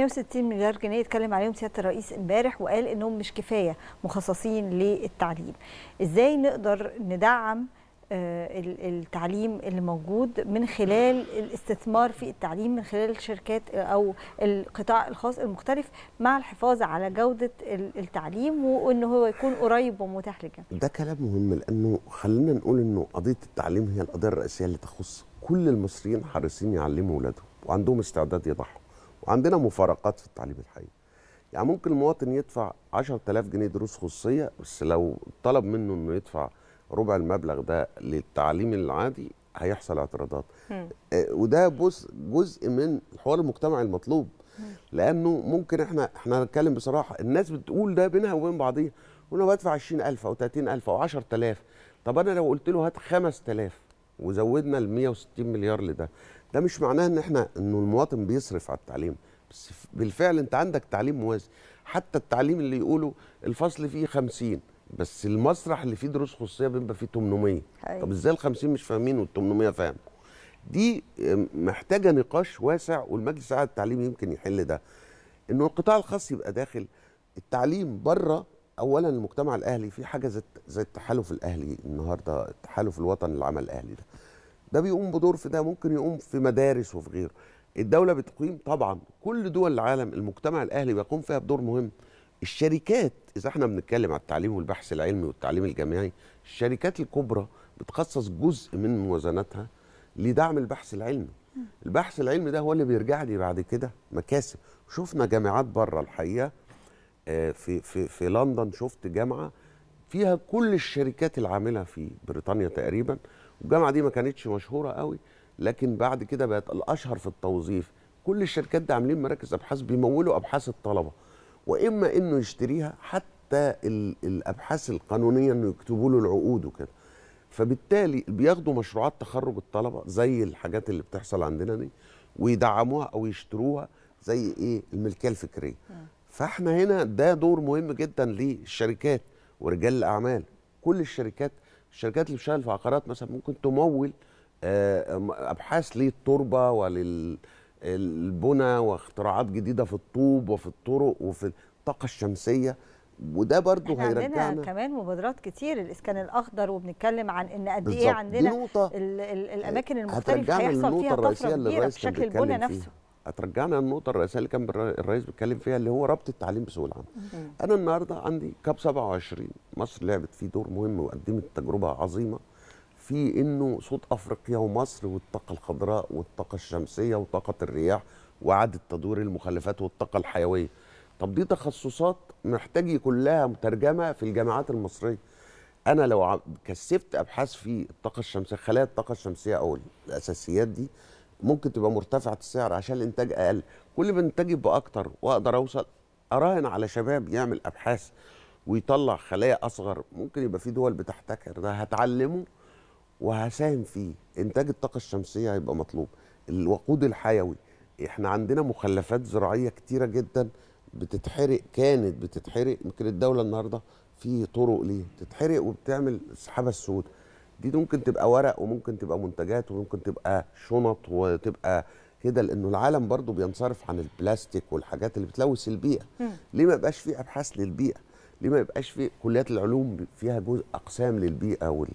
160 مليار جنيه اتكلم عليهم سياده الرئيس امبارح وقال انهم مش كفايه مخصصين للتعليم ازاي نقدر ندعم آه، التعليم اللي موجود من خلال الاستثمار في التعليم من خلال الشركات آه، او القطاع الخاص المختلف مع الحفاظ على جوده التعليم وان هو يكون قريب ومتاح للجميع. ده كلام مهم لانه خلينا نقول انه قضيه التعليم هي القضيه الرئيسيه اللي تخص كل المصريين حريصين يعلموا اولادهم وعندهم استعداد يضحوا. وعندنا مفارقات في التعليم الحقيقي يعني ممكن المواطن يدفع 10000 جنيه دروس خصوصيه بس لو طلب منه انه يدفع ربع المبلغ ده للتعليم العادي هيحصل اعتراضات آه، وده بص جزء من الحوار المجتمعي المطلوب لانه ممكن احنا احنا هنتكلم بصراحه الناس بتقول ده بينها وبين بعضيها وانا بدفع 20000 او 30000 او 10000 طب انا لو قلت له هات 5000 وزودنا ال 160 مليار لده ده مش معناه ان احنا انه المواطن بيصرف على التعليم بس بالفعل انت عندك تعليم موازي حتى التعليم اللي يقولوا الفصل فيه 50 بس المسرح اللي فيه دروس خصوصيه بيبقى فيه 800 هاي. أيوة. طب ازاي ال 50 مش فاهمين وال 800 فاهم دي محتاجه نقاش واسع والمجلس الاعلى التعليم يمكن يحل ده انه القطاع الخاص يبقى داخل التعليم بره اولا المجتمع الاهلي في حاجه زي زي التحالف الاهلي النهارده التحالف الوطني للعمل الاهلي ده ده بيقوم بدور في ده ممكن يقوم في مدارس وفي غيره الدوله بتقيم طبعا كل دول العالم المجتمع الاهلي بيقوم فيها بدور مهم الشركات اذا احنا بنتكلم على التعليم والبحث العلمي والتعليم الجامعي الشركات الكبرى بتخصص جزء من موازنتها لدعم البحث العلمي البحث العلمي ده هو اللي بيرجع لي بعد كده مكاسب شفنا جامعات بره الحقيقه آه، في في في لندن شفت جامعه فيها كل الشركات العامله في بريطانيا تقريبا والجامعه دي ما كانتش مشهوره قوي لكن بعد كده بقت الاشهر في التوظيف كل الشركات دي عاملين مراكز ابحاث بيمولوا ابحاث الطلبه واما انه يشتريها حتى الابحاث القانونيه انه يكتبوا له العقود وكده فبالتالي بياخدوا مشروعات تخرج الطلبه زي الحاجات اللي بتحصل عندنا دي ويدعموها او يشتروها زي ايه الملكيه الفكريه فاحنا هنا ده دور مهم جدا للشركات ورجال الاعمال كل الشركات الشركات اللي بتشتغل في عقارات مثلا ممكن تمول آه، ابحاث للتربه وللبنى واختراعات جديده في الطوب وفي الطرق وفي الطاقه الشمسيه وده برضه هيرجعنا عندنا كمان مبادرات كتير الاسكان الاخضر وبنتكلم عن ان قد ايه عندنا الـ الـ الاماكن المختلفه هيحصل فيها طفره كبيره في شكل البنى نفسه هترجعنا للنقطه الرئيسيه اللي كان الرئيس بيتكلم فيها اللي هو ربط التعليم بسوق العمل. انا النهارده عندي كاب 27 مصر لعبت فيه دور مهم وقدمت تجربه عظيمه في انه صوت افريقيا ومصر والطاقه الخضراء والطاقه الشمسيه وطاقه الرياح وعدد تدوير المخلفات والطاقه الحيويه. طب دي تخصصات محتاج كلها مترجمه في الجامعات المصريه. انا لو كثفت ابحاث في الطاقه الشمسيه خلايا الطاقه الشمسيه او الاساسيات دي ممكن تبقى مرتفعه السعر عشان الانتاج اقل كل ما الانتاج يبقى اكتر واقدر اوصل اراهن على شباب يعمل ابحاث ويطلع خلايا اصغر ممكن يبقى في دول بتحتكر ده هتعلمه وهساهم فيه انتاج الطاقه الشمسيه هيبقى مطلوب الوقود الحيوي احنا عندنا مخلفات زراعيه كتيره جدا بتتحرق كانت بتتحرق يمكن الدوله النهارده في طرق ليه تتحرق وبتعمل السحابه السوداء دي ممكن تبقى ورق وممكن تبقى منتجات وممكن تبقى شنط وتبقى كده لانه العالم برضو بينصرف عن البلاستيك والحاجات اللي بتلوث البيئه ليه ما يبقاش في ابحاث للبيئه ليه ما يبقاش في كليات العلوم فيها جزء اقسام للبيئه وال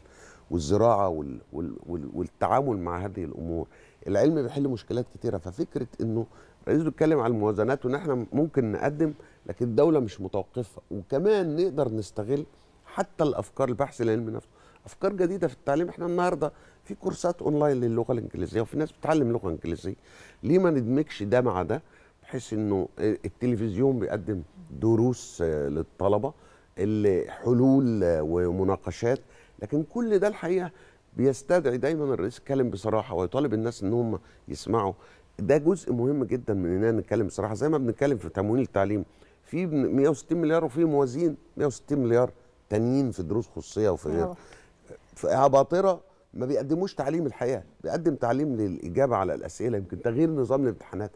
والزراعه وال... وال... وال... والتعامل مع هذه الامور العلم بيحل مشكلات كتيره ففكره انه الرئيس بيتكلم على الموازنات وان احنا ممكن نقدم لكن الدوله مش متوقفه وكمان نقدر نستغل حتى الافكار البحث العلمي نفسه افكار جديده في التعليم احنا النهارده في كورسات اونلاين للغه الانجليزيه وفي ناس بتتعلم لغه انجليزيه ليه ما ندمجش ده مع ده بحيث انه التلفزيون بيقدم دروس آه، للطلبه اللي حلول آه، ومناقشات لكن كل ده الحقيقه بيستدعي دايما الرئيس يتكلم بصراحه ويطالب الناس ان هم يسمعوا ده جزء مهم جدا من اننا نتكلم بصراحه زي ما بنتكلم في تمويل التعليم في 160 مليار وفي موازين 160 مليار تانيين في دروس خصوصيه وفي غيره أيوة. عباطره ما بيقدموش تعليم الحياه بيقدم تعليم للاجابه على الاسئله يمكن تغيير نظام الامتحانات